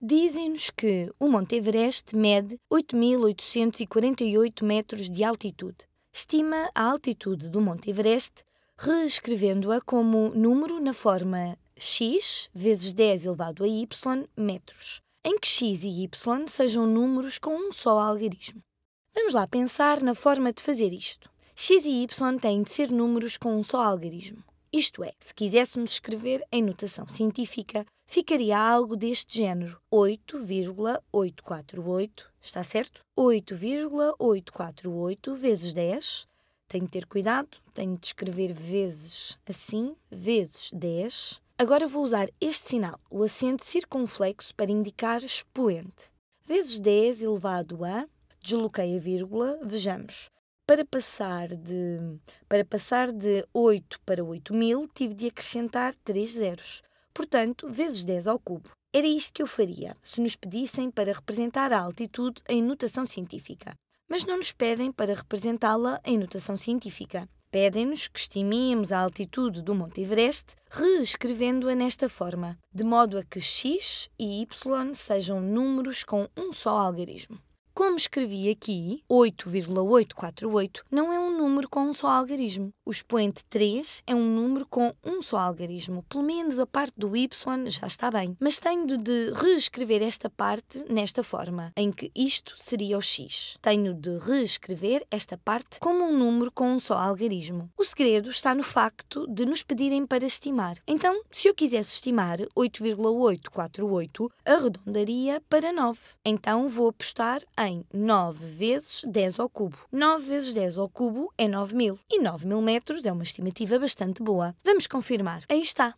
Dizem-nos que o Monte Everest mede 8.848 metros de altitude. Estima a altitude do Monte Everest, reescrevendo-a como número na forma x vezes 10 elevado a y metros, em que x e y sejam números com um só algarismo. Vamos lá pensar na forma de fazer isto. x e y têm de ser números com um só algarismo. Isto é, se quiséssemos escrever em notação científica ficaria algo deste género: 8,848, está certo? 8,848 vezes 10. Tenho de ter cuidado, tenho de escrever vezes assim, vezes 10. Agora vou usar este sinal, o acento circunflexo, para indicar expoente. Vezes 10 elevado a, desloquei a vírgula, vejamos. Para passar de, para passar de 8 para 8 mil, tive de acrescentar 3 zeros. Portanto, vezes 10 ao cubo. Era isto que eu faria se nos pedissem para representar a altitude em notação científica. Mas não nos pedem para representá-la em notação científica. Pedem-nos que estimemos a altitude do Monte Everest reescrevendo-a nesta forma, de modo a que x e y sejam números com um só algarismo escrevi aqui, 8,848 não é um número com um só algarismo. O expoente 3 é um número com um só algarismo. Pelo menos a parte do y já está bem. Mas tenho de reescrever esta parte nesta forma, em que isto seria o x. Tenho de reescrever esta parte como um número com um só algarismo. O segredo está no facto de nos pedirem para estimar. Então, se eu quisesse estimar 8,848, arredondaria para 9. Então, vou apostar em 9 vezes 10 ao cubo. 9 vezes 10 ao cubo é 9.000. E 9.000 metros é uma estimativa bastante boa. Vamos confirmar. Aí está.